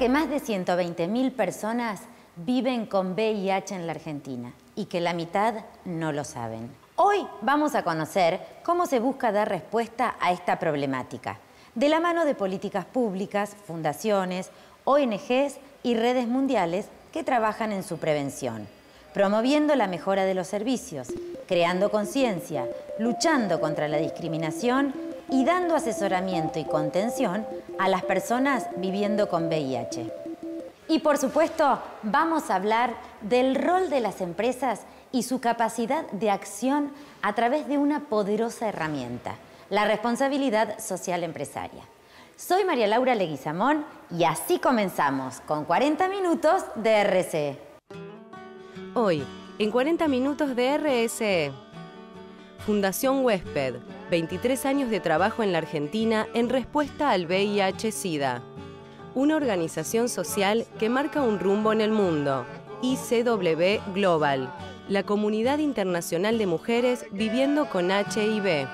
que más de 120.000 personas viven con VIH en la Argentina y que la mitad no lo saben. Hoy vamos a conocer cómo se busca dar respuesta a esta problemática, de la mano de políticas públicas, fundaciones, ONGs y redes mundiales que trabajan en su prevención, promoviendo la mejora de los servicios, creando conciencia, luchando contra la discriminación y dando asesoramiento y contención a las personas viviendo con VIH. Y por supuesto, vamos a hablar del rol de las empresas y su capacidad de acción a través de una poderosa herramienta, la responsabilidad social empresaria. Soy María Laura Leguizamón y así comenzamos con 40 minutos de RCE. Hoy, en 40 minutos de RSE Fundación Huésped, 23 años de trabajo en la Argentina en respuesta al VIH-Sida, una organización social que marca un rumbo en el mundo, ICW Global, la comunidad internacional de mujeres viviendo con HIV.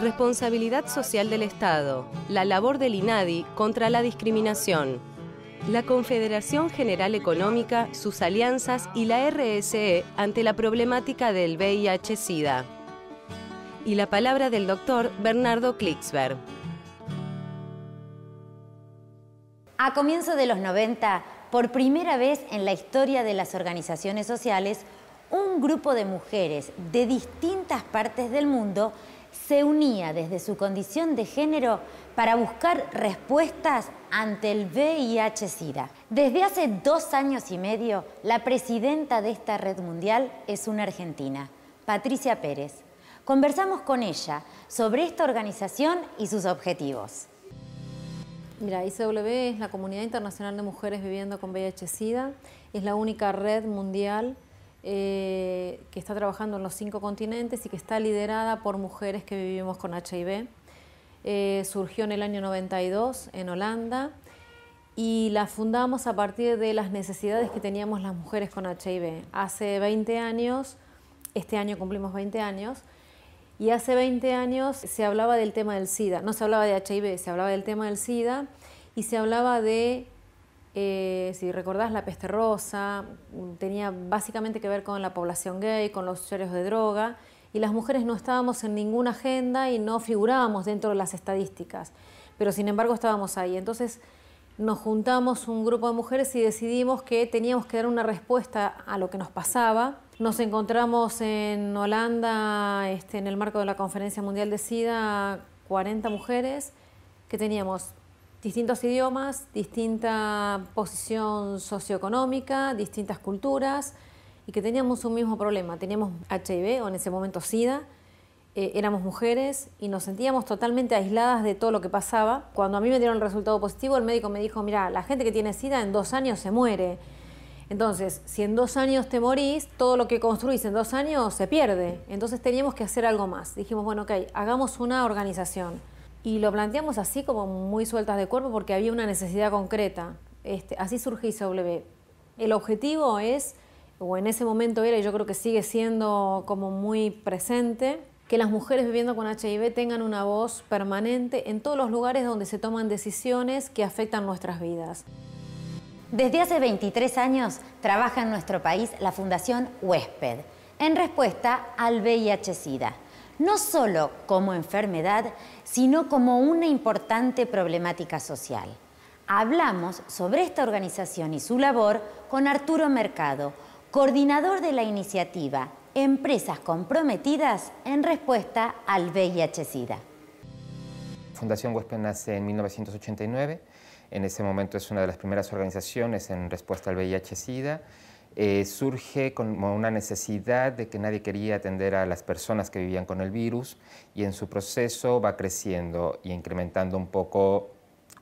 Responsabilidad social del Estado, la labor del INADI contra la discriminación. La Confederación General Económica, sus alianzas y la RSE ante la problemática del VIH-Sida y la palabra del doctor Bernardo Klicksberg. A comienzos de los 90, por primera vez en la historia de las organizaciones sociales, un grupo de mujeres de distintas partes del mundo se unía desde su condición de género para buscar respuestas ante el VIH-Sida. Desde hace dos años y medio, la presidenta de esta red mundial es una argentina, Patricia Pérez. Conversamos con ella sobre esta organización y sus objetivos. Mira, ICW es la Comunidad Internacional de Mujeres Viviendo con VIH-Sida. Es la única red mundial eh, que está trabajando en los cinco continentes y que está liderada por mujeres que vivimos con HIV. Eh, surgió en el año 92 en Holanda y la fundamos a partir de las necesidades que teníamos las mujeres con HIV. Hace 20 años, este año cumplimos 20 años, y hace 20 años se hablaba del tema del SIDA, no se hablaba de HIV, se hablaba del tema del SIDA y se hablaba de, eh, si recordás, la peste rosa, tenía básicamente que ver con la población gay, con los usuarios de droga, y las mujeres no estábamos en ninguna agenda y no figurábamos dentro de las estadísticas, pero sin embargo estábamos ahí. Entonces nos juntamos un grupo de mujeres y decidimos que teníamos que dar una respuesta a lo que nos pasaba nos encontramos en Holanda este, en el marco de la Conferencia Mundial de SIDA, 40 mujeres que teníamos distintos idiomas, distinta posición socioeconómica, distintas culturas y que teníamos un mismo problema. Teníamos HIV o en ese momento SIDA, eh, éramos mujeres y nos sentíamos totalmente aisladas de todo lo que pasaba. Cuando a mí me dieron el resultado positivo, el médico me dijo, mira, la gente que tiene SIDA en dos años se muere. Entonces, si en dos años te morís, todo lo que construís en dos años se pierde. Entonces teníamos que hacer algo más. Dijimos, bueno, ok, hagamos una organización. Y lo planteamos así como muy sueltas de cuerpo porque había una necesidad concreta. Este, así surge ICW. El objetivo es, o en ese momento era, y yo creo que sigue siendo como muy presente, que las mujeres viviendo con HIV tengan una voz permanente en todos los lugares donde se toman decisiones que afectan nuestras vidas. Desde hace 23 años trabaja en nuestro país la Fundación Huésped en respuesta al VIH-Sida, no solo como enfermedad, sino como una importante problemática social. Hablamos sobre esta organización y su labor con Arturo Mercado, coordinador de la iniciativa Empresas Comprometidas en respuesta al VIH-Sida. Fundación Huésped nace en 1989 en ese momento es una de las primeras organizaciones en respuesta al VIH-Sida. Eh, surge como una necesidad de que nadie quería atender a las personas que vivían con el virus y en su proceso va creciendo y incrementando un poco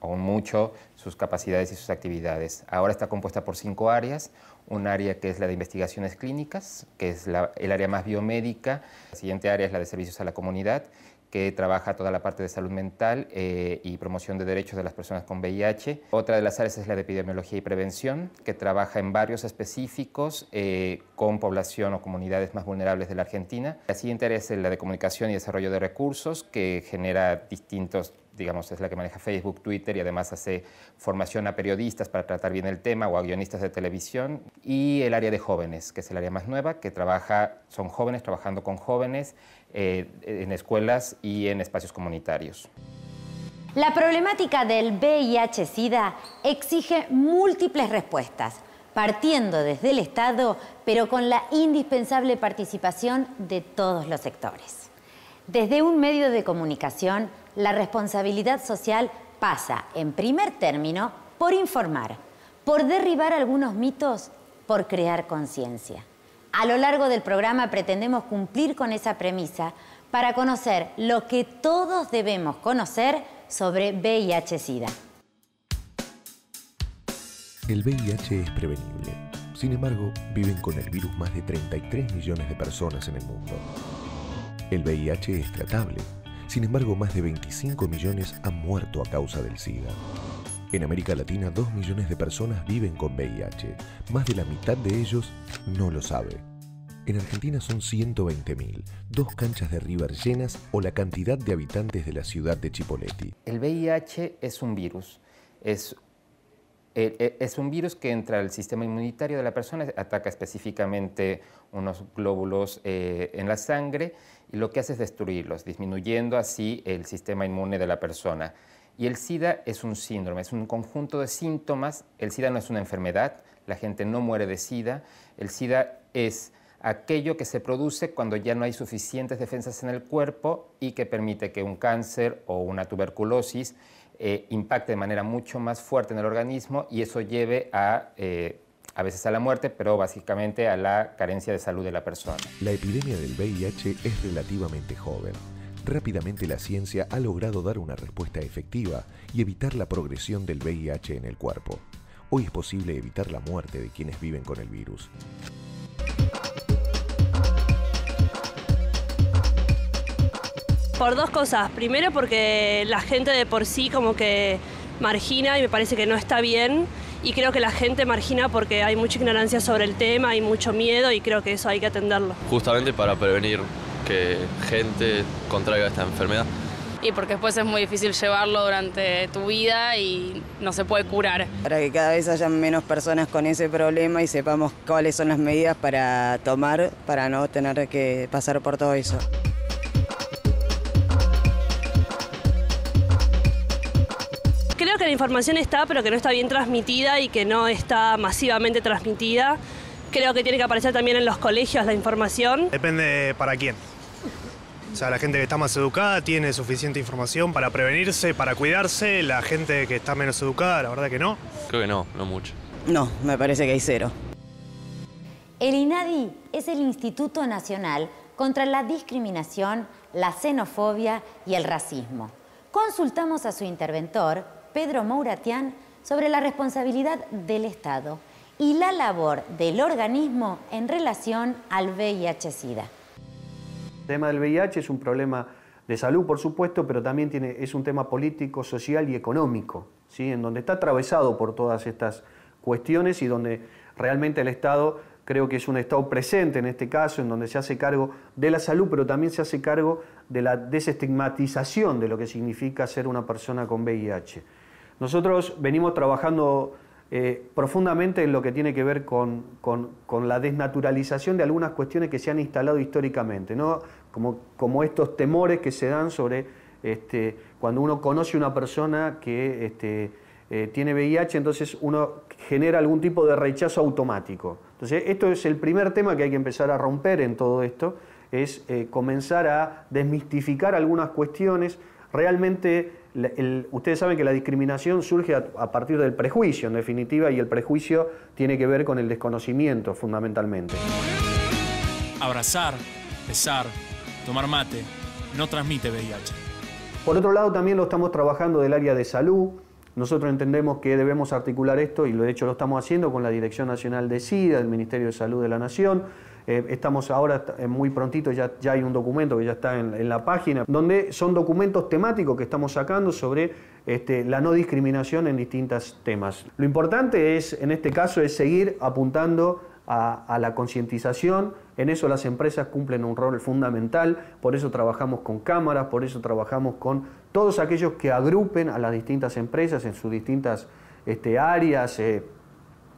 o mucho sus capacidades y sus actividades. Ahora está compuesta por cinco áreas, un área que es la de investigaciones clínicas, que es el área más biomédica, la siguiente área es la de servicios a la comunidad que trabaja toda la parte de salud mental eh, y promoción de derechos de las personas con VIH. Otra de las áreas es la de epidemiología y prevención, que trabaja en barrios específicos eh, con población o comunidades más vulnerables de la Argentina. La siguiente área es la de comunicación y desarrollo de recursos, que genera distintos digamos, es la que maneja Facebook, Twitter y además hace formación a periodistas para tratar bien el tema o a guionistas de televisión. Y el área de jóvenes, que es el área más nueva, que trabaja, son jóvenes trabajando con jóvenes eh, en escuelas y en espacios comunitarios. La problemática del VIH-Sida exige múltiples respuestas, partiendo desde el Estado, pero con la indispensable participación de todos los sectores. Desde un medio de comunicación, la responsabilidad social pasa, en primer término, por informar, por derribar algunos mitos, por crear conciencia. A lo largo del programa pretendemos cumplir con esa premisa para conocer lo que todos debemos conocer sobre VIH-Sida. El VIH es prevenible. Sin embargo, viven con el virus más de 33 millones de personas en el mundo. El VIH es tratable. Sin embargo, más de 25 millones han muerto a causa del SIDA. En América Latina, dos millones de personas viven con VIH. Más de la mitad de ellos no lo sabe. En Argentina son 120.000, dos canchas de River llenas o la cantidad de habitantes de la ciudad de Chipoleti. El VIH es un virus. E, e, es, un virus que entra al sistema inmunitario de la persona, ataca específicamente unos glóbulos eh, en la sangre y lo que hace es destruirlos, disminuyendo así el sistema inmune de la persona. Y el SIDA es un síndrome, es un conjunto de síntomas. El SIDA no es una enfermedad, la gente no muere de SIDA. El SIDA es aquello que se produce cuando ya no hay suficientes defensas en el cuerpo y que permite que un cáncer o una tuberculosis eh, impacte de manera mucho más fuerte en el organismo y eso lleve a, eh, a veces a la muerte, pero básicamente a la carencia de salud de la persona. La epidemia del VIH es relativamente joven rápidamente la ciencia ha logrado dar una respuesta efectiva y evitar la progresión del VIH en el cuerpo. Hoy es posible evitar la muerte de quienes viven con el virus. Por dos cosas. Primero porque la gente de por sí como que margina y me parece que no está bien. Y creo que la gente margina porque hay mucha ignorancia sobre el tema, hay mucho miedo y creo que eso hay que atenderlo. Justamente para prevenir que gente contraiga esta enfermedad. Y porque después es muy difícil llevarlo durante tu vida y no se puede curar. Para que cada vez haya menos personas con ese problema y sepamos cuáles son las medidas para tomar para no tener que pasar por todo eso. Creo que la información está, pero que no está bien transmitida y que no está masivamente transmitida. Creo que tiene que aparecer también en los colegios la información. Depende para quién. O sea, la gente que está más educada tiene suficiente información para prevenirse, para cuidarse. La gente que está menos educada, la verdad que no. Creo que no, no mucho. No, me parece que hay cero. El INADI es el Instituto Nacional contra la Discriminación, la Xenofobia y el Racismo. Consultamos a su interventor, Pedro Mouratian, sobre la responsabilidad del Estado y la labor del organismo en relación al VIH-Sida tema del VIH es un problema de salud, por supuesto, pero también tiene, es un tema político, social y económico, en donde está atravesado por todas estas cuestiones y donde realmente el Estado creo que es un Estado presente en este caso, en donde se hace cargo de la salud, pero también se hace cargo de la desestigmatización de lo que significa ser una persona con VIH. Nosotros venimos trabajando eh, profundamente en lo que tiene que ver con, la desnaturalización de algunas cuestiones que se han instalado históricamente como, estos temores que se dan sobre este, cuando uno conoce a una persona que este, eh, tiene VIH, entonces uno genera algún tipo de rechazo automático. Entonces, esto es el primer tema que hay que empezar a romper en todo esto, es eh, comenzar a desmistificar algunas cuestiones. Realmente, ustedes saben que la discriminación surge a, a partir del prejuicio, en definitiva, y el prejuicio tiene que ver con el desconocimiento, fundamentalmente. Abrazar, besar, tomar mate, no transmite VIH. Por otro lado, también lo estamos trabajando del área de salud. Nosotros entendemos que debemos articular esto y de hecho lo estamos haciendo con la Dirección Nacional de SIDA, el Ministerio de Salud de la Nación. Eh, estamos ahora, eh, muy prontito, ya, ya, hay un documento que ya está en, la página, donde son documentos temáticos que estamos sacando sobre este, la no discriminación en distintos temas. Lo importante es, en este caso, es seguir apuntando a la concientización, en eso las empresas cumplen un rol fundamental, por eso trabajamos con cámaras, por eso trabajamos con todos aquellos que agrupen a las distintas empresas en sus distintas este, áreas eh,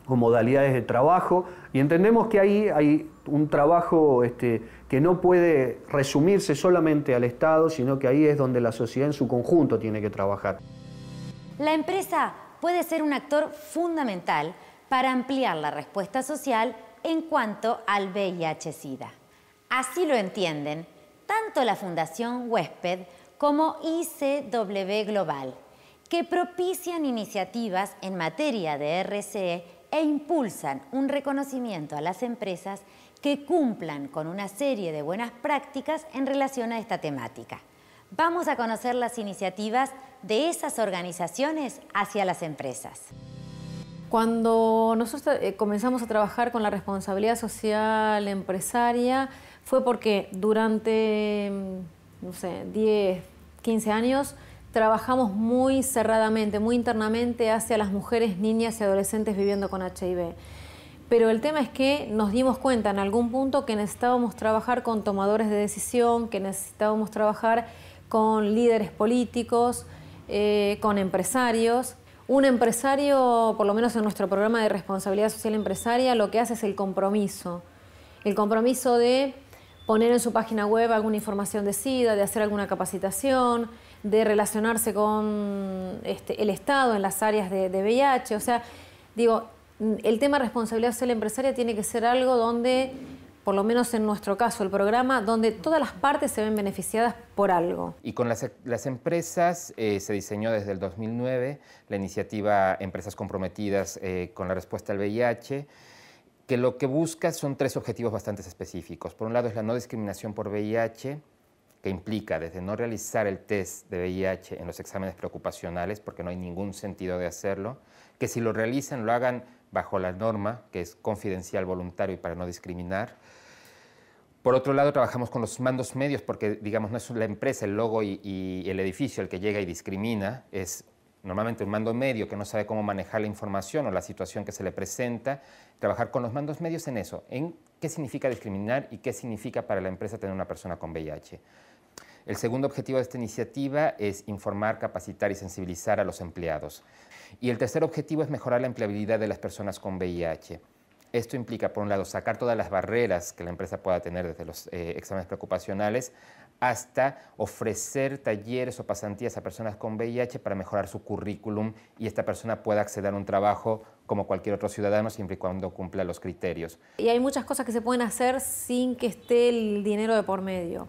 o modalidades de trabajo. Y entendemos que ahí hay un trabajo este, que no puede resumirse solamente al Estado, sino que ahí es donde la sociedad en su conjunto tiene que trabajar. La empresa puede ser un actor fundamental para ampliar la respuesta social en cuanto al VIH-Sida. Así lo entienden tanto la Fundación Huésped como ICW Global, que propician iniciativas en materia de RCE e impulsan un reconocimiento a las empresas que cumplan con una serie de buenas prácticas en relación a esta temática. Vamos a conocer las iniciativas de esas organizaciones hacia las empresas. Cuando nosotros eh, comenzamos a trabajar con la responsabilidad social empresaria fue porque durante, mm, no sé, 10, 15 años trabajamos muy cerradamente, muy internamente hacia las mujeres, niñas y adolescentes viviendo con HIV. Pero el tema es que nos dimos cuenta en algún punto que necesitábamos trabajar con tomadores de decisión, que necesitábamos trabajar con líderes políticos, eh, con empresarios, un empresario, por lo menos en nuestro programa de responsabilidad social empresaria, lo que hace es el compromiso. El compromiso de poner en su página web alguna información de SIDA, de hacer alguna capacitación, de relacionarse con este, el Estado en las áreas de, de VIH. O sea, digo, el tema responsabilidad social empresaria tiene que ser algo donde por lo menos en nuestro caso, el programa donde todas las partes se ven beneficiadas por algo. Y con las, empresas eh, se diseñó desde el 2009 la iniciativa Empresas Comprometidas eh, con la respuesta al VIH que lo que busca son tres objetivos bastante específicos. Por un lado es la no discriminación por VIH, que implica desde no realizar el test de VIH en los exámenes preocupacionales, porque no hay ningún sentido de hacerlo, que si lo realizan lo hagan bajo la norma, que es confidencial, voluntario y para no discriminar, por otro lado, trabajamos con los mandos medios porque, digamos, no es la empresa, el logo y, el edificio el que llega y discrimina, es normalmente un mando medio que no sabe cómo manejar la información o la situación que se le presenta. Trabajar con los mandos medios en eso, en qué significa discriminar y qué significa para la empresa tener una persona con VIH. El segundo objetivo de esta iniciativa es informar, capacitar y sensibilizar a los empleados. Y el tercer objetivo es mejorar la empleabilidad de las personas con VIH. Esto implica, por un lado, sacar todas las barreras que la empresa pueda tener desde los eh, exámenes preocupacionales hasta ofrecer talleres o pasantías a personas con VIH para mejorar su currículum y esta persona pueda acceder a un trabajo como cualquier otro ciudadano siempre y cuando cumpla los criterios. Y hay muchas cosas que se pueden hacer sin que esté el dinero de por medio.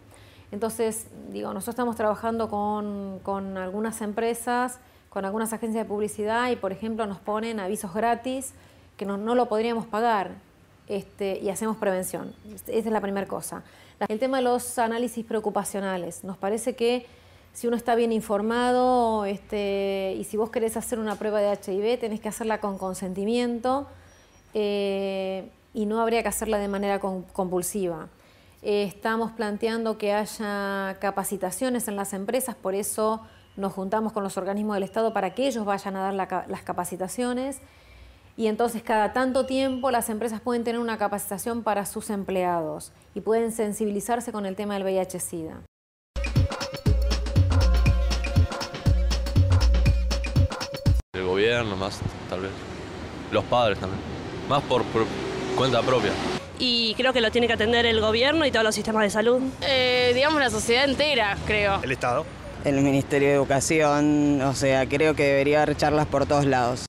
Entonces, digo, nosotros estamos trabajando con algunas empresas, con algunas agencias de publicidad y, por ejemplo, nos ponen avisos gratis que no, no lo podríamos pagar este, y hacemos prevención. Este, esa es la primera cosa. El tema de los análisis preocupacionales. Nos parece que si uno está bien informado este, y si vos querés hacer una prueba de HIV, tenés que hacerla con consentimiento eh, y no habría que hacerla de manera compulsiva. Eh, estamos planteando que haya capacitaciones en las empresas, por eso nos juntamos con los organismos del Estado para que ellos vayan a dar las capacitaciones. Y entonces cada tanto tiempo las empresas pueden tener una capacitación para sus empleados y pueden sensibilizarse con el tema del VIH-Sida. El gobierno más, tal vez. Los padres también. Más por, cuenta propia y creo que lo tiene que atender el gobierno y todos los sistemas de salud. Eh, digamos la sociedad entera, creo. El Estado. El Ministerio de Educación, o sea, creo que debería haber charlas por todos lados.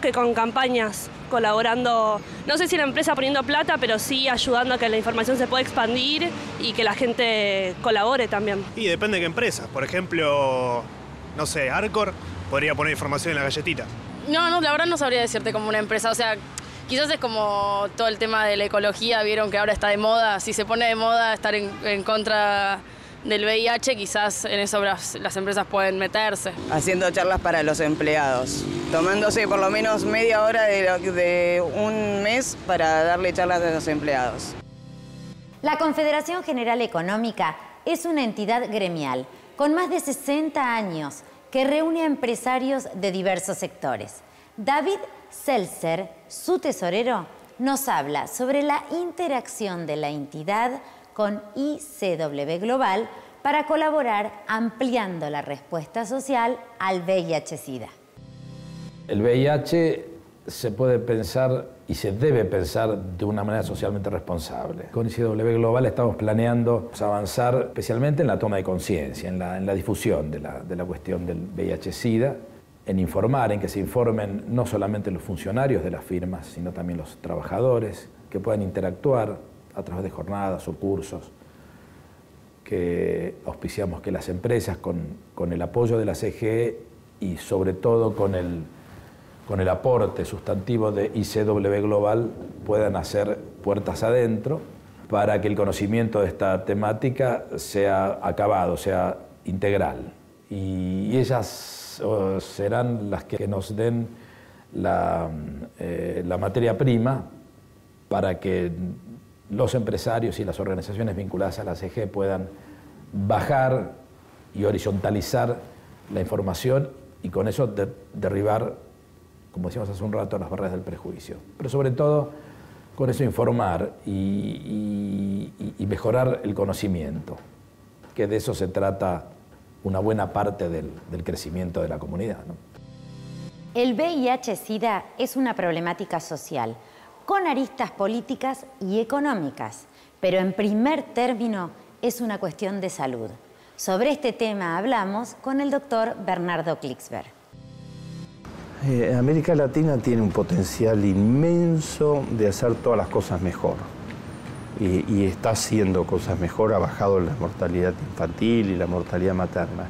que con campañas, colaborando, no sé si la empresa poniendo plata, pero sí ayudando a que la información se pueda expandir y que la gente colabore también. Y depende de qué empresa. Por ejemplo, no sé, Arcor podría poner información en la galletita. No, no, la verdad no sabría decirte como una empresa. O sea, quizás es como todo el tema de la ecología, vieron que ahora está de moda. Si se pone de moda estar en contra del VIH, quizás en eso las empresas pueden meterse. Haciendo charlas para los empleados, tomándose por lo menos media hora de, un mes para darle charlas a los empleados. La Confederación General Económica es una entidad gremial con más de 60 años que reúne a empresarios de diversos sectores. David Seltzer, su tesorero, nos habla sobre la interacción de la entidad con ICW Global para colaborar ampliando la respuesta social al VIH-Sida. El VIH se puede pensar y se debe pensar de una manera socialmente responsable. Con ICW Global estamos planeando avanzar especialmente en la toma de conciencia, en, la, difusión de la, de la cuestión del VIH-Sida, en informar, en que se informen no solamente los funcionarios de las firmas, sino también los trabajadores, que puedan interactuar, a través de jornadas o cursos que auspiciamos que las empresas con, con el apoyo de la CGE y sobre todo con el, con el aporte sustantivo de ICW Global puedan hacer puertas adentro para que el conocimiento de esta temática sea acabado, sea integral. Y ellas serán las que nos den la, eh, la materia prima para que los empresarios y las organizaciones vinculadas a la CG puedan bajar y horizontalizar la información y con eso derribar, como decíamos hace un rato, las barreras del prejuicio. Pero sobre todo, con eso informar y, mejorar el conocimiento, que de eso se trata una buena parte del, crecimiento de la comunidad. El VIH-Sida es una problemática social con aristas políticas y económicas, pero en primer término es una cuestión de salud. Sobre este tema hablamos con el doctor Bernardo Klicksberg. Eh, América Latina tiene un potencial inmenso de hacer todas las cosas mejor. y, está haciendo cosas mejor, ha bajado la mortalidad infantil y la mortalidad materna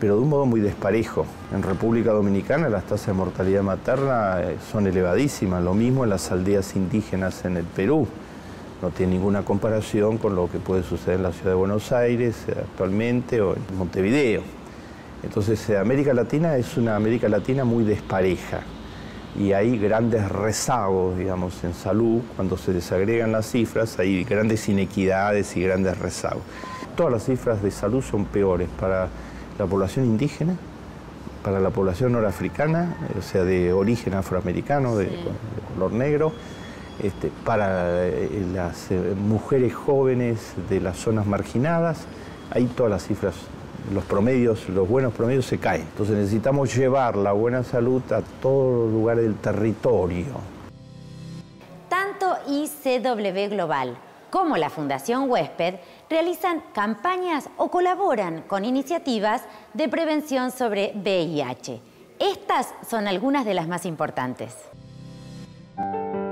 pero de un modo muy desparejo. En República Dominicana las tasas de mortalidad materna eh, son elevadísimas, lo mismo en las aldeas indígenas en el Perú. No tiene ninguna comparación con lo que puede suceder en la ciudad de Buenos Aires eh, actualmente o en Montevideo. Entonces eh, América Latina es una América Latina muy despareja y hay grandes rezagos, digamos, en salud, cuando se desagregan las cifras, hay grandes inequidades y grandes rezagos. Todas las cifras de salud son peores para la población indígena, para la población norafricana, o sea, de origen afroamericano, de, color negro, este, para eh, las eh, mujeres jóvenes de las zonas marginadas, ahí todas las cifras, los promedios, los buenos promedios se caen. Entonces necesitamos llevar la buena salud a todos los lugares del territorio. Tanto ICW Global como la Fundación Huésped realizan campañas o colaboran con iniciativas de prevención sobre VIH. Estas son algunas de las más importantes.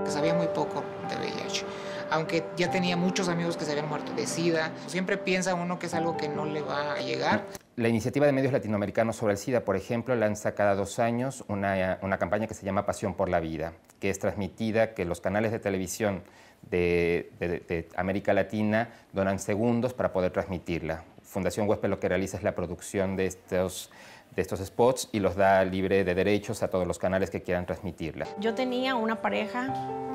Sabía muy poco de VIH, aunque ya tenía muchos amigos que se habían muerto de SIDA. Siempre piensa uno que es algo que no le va a llegar. La iniciativa de medios latinoamericanos sobre el SIDA, por ejemplo, lanza cada dos años una, una campaña que se llama Pasión por la Vida, que es transmitida, que los canales de televisión de, América Latina donan segundos para poder transmitirla. Fundación Huésped lo que realiza es la producción de estos, de estos spots y los da libre de derechos a todos los canales que quieran transmitirla. Yo tenía una pareja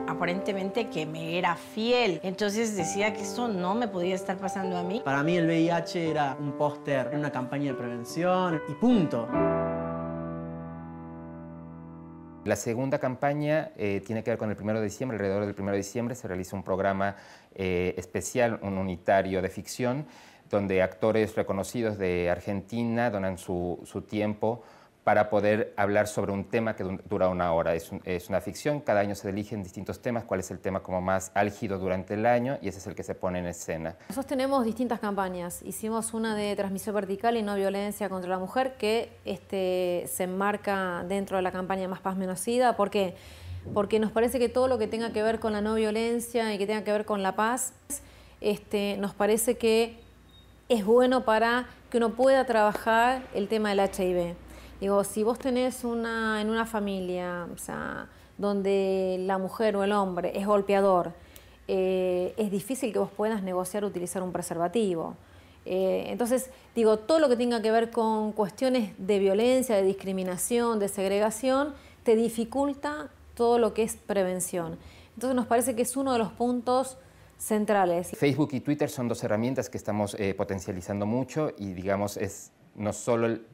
aparentemente que me era fiel. Entonces decía que esto no me podía estar pasando a mí. Para mí el VIH era un póster, una campaña de prevención y punto. La segunda campaña eh, tiene que ver con el 1 de diciembre. Alrededor del 1 de diciembre se realiza un programa eh, especial, un unitario de ficción, donde actores reconocidos de Argentina donan su tiempo para poder hablar sobre un tema que dura una hora. Es, una ficción, cada año se eligen distintos temas, cuál es el tema como más álgido durante el año y ese es el que se pone en escena. Nosotros tenemos distintas campañas. Hicimos una de transmisión vertical y no violencia contra la mujer que este, se enmarca dentro de la campaña Más Paz Menocida. ¿Por qué? Porque nos parece que todo lo que tenga que ver con la no violencia y que tenga que ver con la paz, este, nos parece que es bueno para que uno pueda trabajar el tema del HIV. Digo, si vos tenés una, en una familia, donde la mujer o el hombre es golpeador, eh, es difícil que vos puedas negociar utilizar un preservativo. Eh, entonces, digo, todo lo que tenga que ver con cuestiones de violencia, de discriminación, de segregación, te dificulta todo lo que es prevención. Entonces nos parece que es uno de los puntos centrales. Facebook y Twitter son dos herramientas que estamos eh, potencializando mucho y digamos es no solo el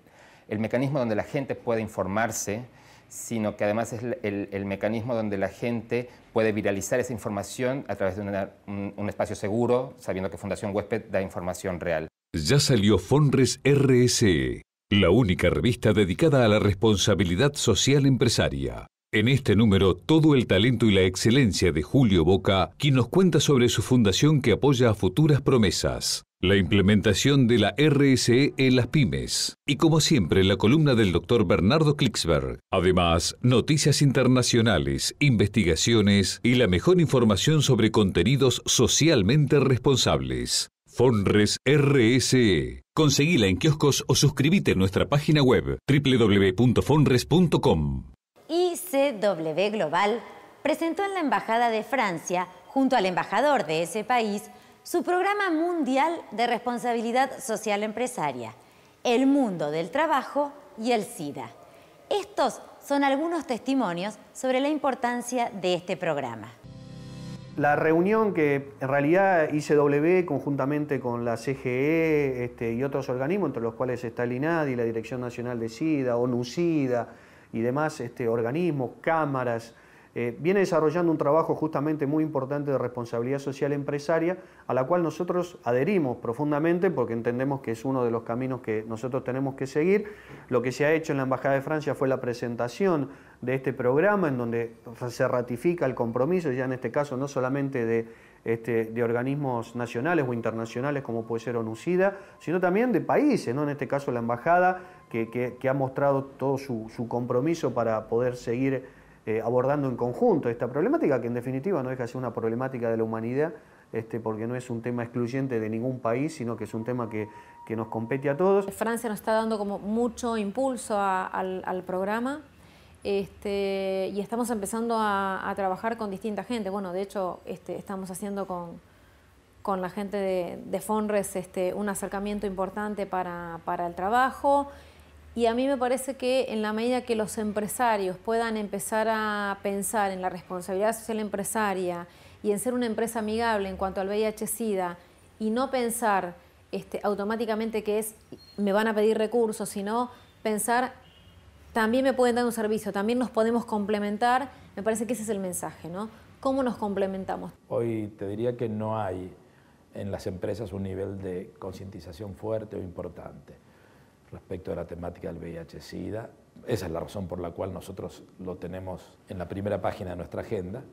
el mecanismo donde la gente puede informarse, sino que además es el, mecanismo donde la gente puede viralizar esa información a través de un, un, espacio seguro, sabiendo que Fundación Huésped da información real. Ya salió Fonres RSE, la única revista dedicada a la responsabilidad social empresaria. En este número, todo el talento y la excelencia de Julio Boca, quien nos cuenta sobre su fundación que apoya a futuras promesas, la implementación de la RSE en las pymes y, como siempre, la columna del doctor Bernardo Klicksberg. Además, noticias internacionales, investigaciones y la mejor información sobre contenidos socialmente responsables. Fonres RSE. Conseguíla en kioscos o suscríbete a nuestra página web www.fonres.com. ICW Global presentó en la Embajada de Francia, junto al embajador de ese país, su programa mundial de responsabilidad social empresaria, el mundo del trabajo y el SIDA. Estos son algunos testimonios sobre la importancia de este programa. La reunión que en realidad ICW conjuntamente con la CGE este, y otros organismos, entre los cuales está el INADI, la Dirección Nacional de SIDA, ONU-SIDA, y demás este, organismos, cámaras, eh, viene desarrollando un trabajo justamente muy importante de responsabilidad social empresaria, a la cual nosotros adherimos profundamente porque entendemos que es uno de los caminos que nosotros tenemos que seguir. Lo que se ha hecho en la Embajada de Francia fue la presentación de este programa en donde se ratifica el compromiso, ya en este caso no solamente de, este, organismos nacionales o internacionales como puede ser ONUCIDA, sino también de países, ¿no? en este caso la Embajada que, ha mostrado todo su, compromiso para poder seguir eh, abordando en conjunto esta problemática, que en definitiva no es de ser una problemática de la humanidad, este, porque no es un tema excluyente de ningún país, sino que es un tema que, nos compete a todos. Francia nos está dando como mucho impulso al, programa este, y estamos empezando a, trabajar con distinta gente. Bueno, de hecho, este, estamos haciendo con, la gente de, Fonres un acercamiento importante para, para el trabajo. Y a mí me parece que en la medida que los empresarios puedan empezar a pensar en la responsabilidad social empresaria y en ser una empresa amigable en cuanto al VIH-Sida y no pensar este, automáticamente que es me van a pedir recursos, sino pensar también me pueden dar un servicio, también nos podemos complementar, me parece que ese es el mensaje, ¿no? ¿Cómo nos complementamos? Hoy te diría que no hay en las empresas un nivel de concientización fuerte o importante respecto a la temática del VIH-Sida. Esa es la razón por la cual nosotros lo tenemos en la primera página de nuestra agenda,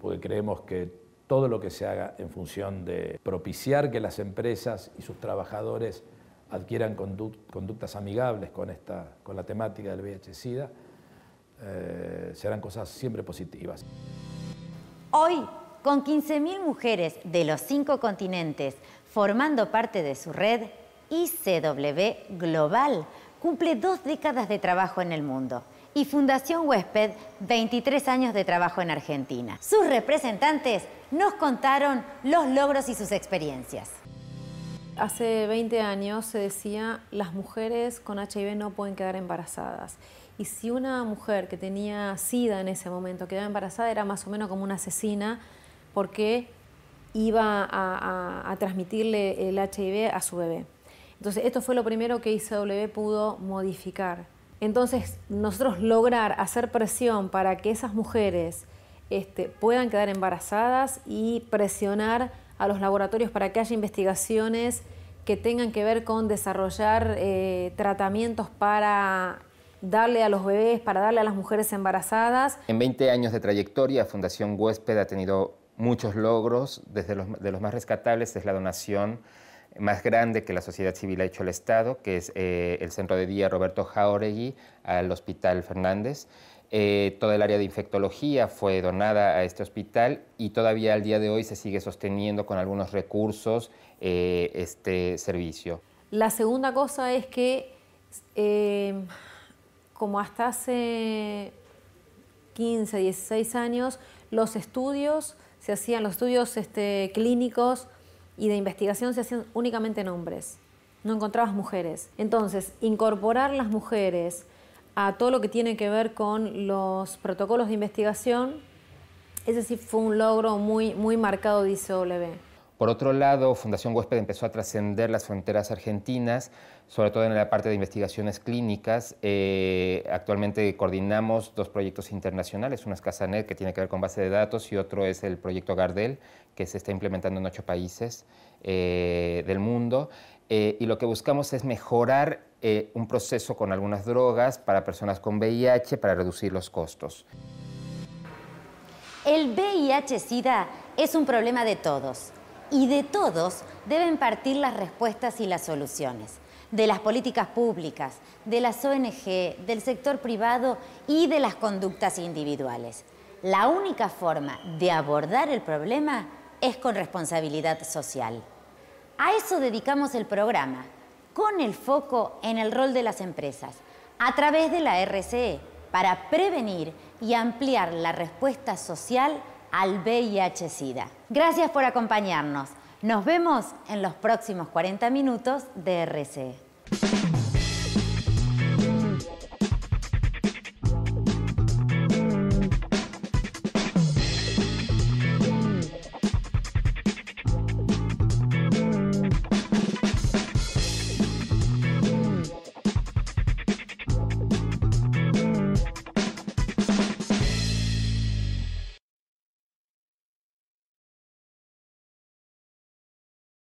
porque creemos que todo lo que se haga en función de propiciar que las empresas y sus trabajadores adquieran conductas amigables con, esta, con la temática del VIH-Sida, eh, serán cosas siempre positivas. Hoy, con 15.000 mujeres de los cinco continentes formando parte de su red, ICW Global cumple dos décadas de trabajo en el mundo y Fundación Huésped 23 años de trabajo en Argentina. Sus representantes nos contaron los logros y sus experiencias. Hace 20 años se decía las mujeres con HIV no pueden quedar embarazadas. Y si una mujer que tenía SIDA en ese momento quedaba embarazada era más o menos como una asesina porque iba a, a transmitirle el HIV a su bebé. Entonces, esto fue lo primero que ICW pudo modificar. Entonces, nosotros lograr hacer presión para que esas mujeres este, puedan quedar embarazadas y presionar a los laboratorios para que haya investigaciones que tengan que ver con desarrollar eh, tratamientos para darle a los bebés, para darle a las mujeres embarazadas. En 20 años de trayectoria, Fundación Huésped ha tenido muchos logros, desde de los más rescatables es la donación más grande que la sociedad civil ha hecho el Estado, que es eh, el centro de día Roberto Jauregui al Hospital Fernández. Eh, toda el área de infectología fue donada a este hospital y todavía al día de hoy se sigue sosteniendo con algunos recursos eh, este servicio. La segunda cosa es que, como hasta hace 15, 16 años, los estudios se hacían, los estudios este, clínicos, y de investigación se hacían únicamente en hombres. No encontrabas mujeres. Entonces, incorporar las mujeres a todo lo que tiene que ver con los protocolos de investigación, ese sí fue un logro muy, muy marcado de ICW. Por otro lado, Fundación Huésped empezó a trascender las fronteras argentinas, sobre todo en la parte de investigaciones clínicas. Eh, actualmente coordinamos dos proyectos internacionales, uno es Casanet, que tiene que ver con base de datos, y otro es el proyecto Gardel, que se está implementando en ocho países eh, del mundo. Eh, y lo que buscamos es mejorar un proceso con algunas drogas para personas con VIH para reducir los costos. El VIH-Sida es un problema de todos y de todos deben partir las respuestas y las soluciones, de las políticas públicas, de las ONG, del sector privado y de las conductas individuales. La única forma de abordar el problema es con responsabilidad social. A eso dedicamos el programa, con el foco en el rol de las empresas, a través de la RCE, para prevenir y ampliar la respuesta social al VIH-Sida. Gracias por acompañarnos. Nos vemos en los próximos 40 minutos de RCE.